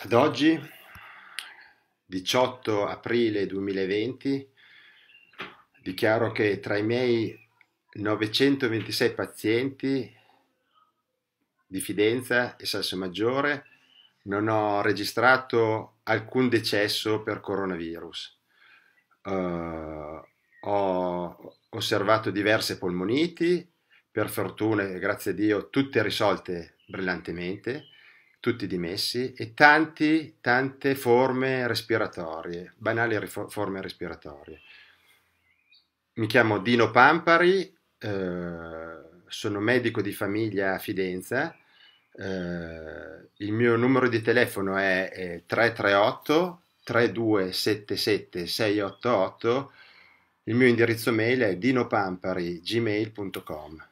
Ad oggi, 18 aprile 2020, dichiaro che tra i miei 926 pazienti di Fidenza e Salsomaggiore non ho registrato alcun decesso per coronavirus. Uh, ho osservato diverse polmoniti, per fortuna grazie a Dio tutte risolte brillantemente tutti dimessi e tanti, tante forme respiratorie, banali rifor- forme respiratorie. Mi chiamo Dino Pampari, eh, sono medico di famiglia a Fidenza, eh, il mio numero di telefono è, è 338 3277 688, il mio indirizzo mail è dinopampari.gmail.com.